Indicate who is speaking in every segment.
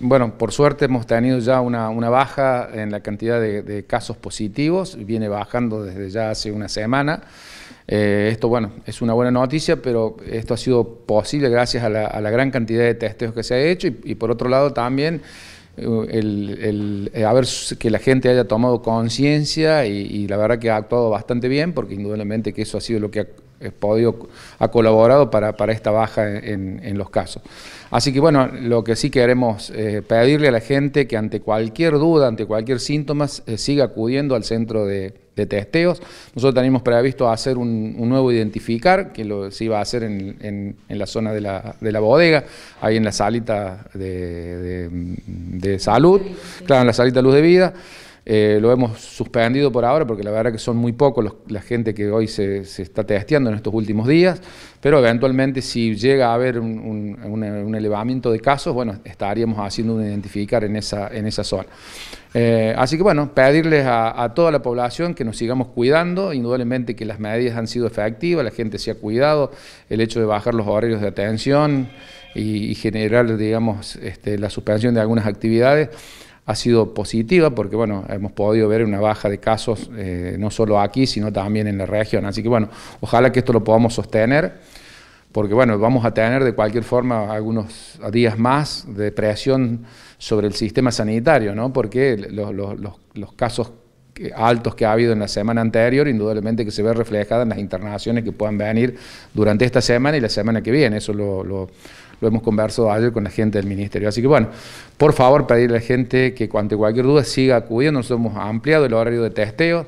Speaker 1: Bueno, por suerte hemos tenido ya una, baja en la cantidad de, casos positivos, viene bajando desde ya hace una semana. Eh, esto, bueno, es una buena noticia, pero esto ha sido posible gracias a la, gran cantidad de testeos que se ha hecho y, por otro lado también eh, el, eh, a ver, que la gente haya tomado conciencia y, y, la verdad que ha actuado bastante bien, porque indudablemente que eso ha sido lo que ha eh, podido, ha colaborado para, esta baja en, los casos. Así que bueno, lo que sí queremos eh, pedirle a la gente que ante cualquier duda, ante cualquier síntoma, eh, siga acudiendo al centro de, testeos. Nosotros tenemos previsto hacer un, nuevo identificar, que lo, se iba a hacer en, la zona de la, bodega, ahí en la salita de, de salud, claro, en la salita luz de vida. Eh, lo hemos suspendido por ahora porque la verdad que son muy pocos la gente que hoy se, está testeando en estos últimos días, pero eventualmente si llega a haber un, elevamiento de casos, bueno, estaríamos haciendo un identificar en esa, en esa zona. Eh, así que bueno, pedirles a, toda la población que nos sigamos cuidando, indudablemente que las medidas han sido efectivas, la gente se ha cuidado, el hecho de bajar los horarios de atención y, generar, digamos, este, la suspensión de algunas actividades ha sido positiva porque bueno, hemos podido ver una baja de casos eh, no solo aquí, sino también en la región. Así que bueno, ojalá que esto lo podamos sostener porque bueno, vamos a tener de cualquier forma algunos días más de presión sobre el sistema sanitario, ¿no? porque los, los, los casos altos que ha habido en la semana anterior, indudablemente que se ve reflejada en las internaciones que puedan venir durante esta semana y la semana que viene. Eso lo, hemos conversado ayer con la gente del Ministerio. Así que bueno, por favor pedirle a la gente que ante cualquier duda siga acudiendo. Nosotros hemos ampliado el horario de testeo.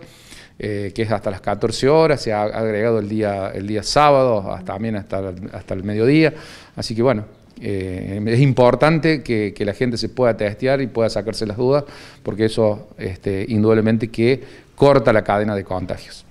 Speaker 1: Eh, que es hasta las 14 horas, se ha agregado el día, el día sábado, hasta, también hasta, hasta el mediodía. Así que bueno, eh, es importante que, la gente se pueda testear y pueda sacarse las dudas, porque eso este, indudablemente que corta la cadena de contagios.